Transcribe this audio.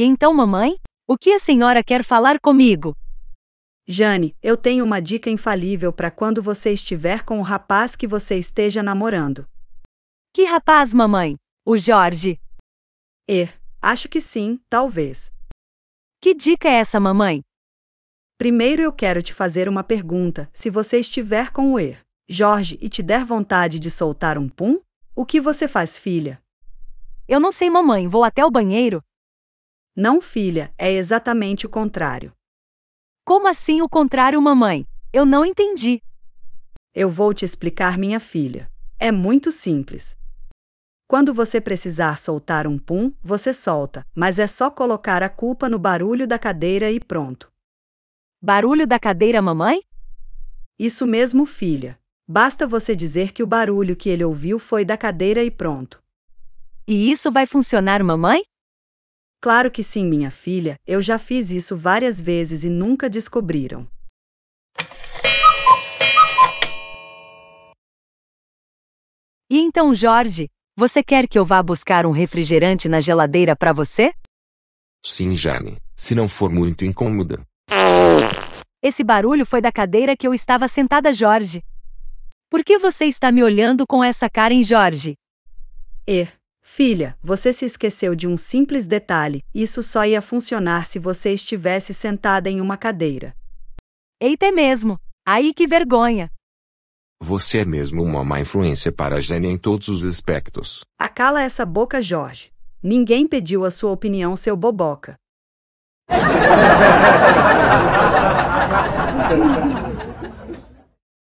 E então, mamãe? O que a senhora quer falar comigo? Jane, eu tenho uma dica infalível para quando você estiver com o rapaz que você esteja namorando. Que rapaz, mamãe? O Jorge? Er, acho que sim, talvez. Que dica é essa, mamãe? Primeiro eu quero te fazer uma pergunta. Se você estiver com o Er, Jorge, e te der vontade de soltar um pum, o que você faz, filha? Eu não sei, mamãe, vou até o banheiro, não, filha, é exatamente o contrário. Como assim o contrário, mamãe? Eu não entendi. Eu vou te explicar, minha filha. É muito simples. Quando você precisar soltar um pum, você solta, mas é só colocar a culpa no barulho da cadeira e pronto. Barulho da cadeira, mamãe? Isso mesmo, filha. Basta você dizer que o barulho que ele ouviu foi da cadeira e pronto. E isso vai funcionar, mamãe? Claro que sim, minha filha, eu já fiz isso várias vezes e nunca descobriram. E então, Jorge, você quer que eu vá buscar um refrigerante na geladeira para você? Sim, Jane, se não for muito incômoda. Esse barulho foi da cadeira que eu estava sentada, Jorge. Por que você está me olhando com essa cara, hein, Jorge? E, Filha, você se esqueceu de um simples detalhe: isso só ia funcionar se você estivesse sentada em uma cadeira. Eita, é mesmo! Aí que vergonha! Você é mesmo uma má influência para a Jenny em todos os aspectos. Acala essa boca, Jorge. Ninguém pediu a sua opinião, seu boboca.